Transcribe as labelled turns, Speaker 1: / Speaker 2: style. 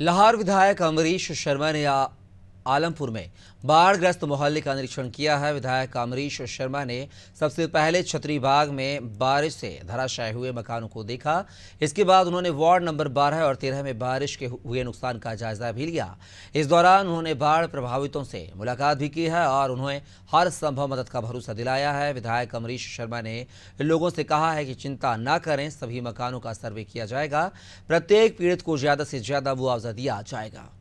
Speaker 1: लाहौर विधायक अमरीश शर्मा ने आलमपुर में बाढ़ग्रस्त मोहल्ले का निरीक्षण किया है विधायक अमरीश शर्मा ने सबसे पहले छतरी बाग में बारिश से धराशायी हुए मकानों को देखा इसके बाद उन्होंने वार्ड नंबर 12 और 13 में बारिश के हुए नुकसान का जायजा भी लिया इस दौरान उन्होंने बाढ़ प्रभावितों से मुलाकात भी की है और उन्हें हर संभव मदद का भरोसा दिलाया है विधायक अमरीश शर्मा ने लोगों से कहा है कि चिंता न करें सभी मकानों का सर्वे किया जाएगा प्रत्येक पीड़ित को ज्यादा से ज्यादा मुआवजा दिया जाएगा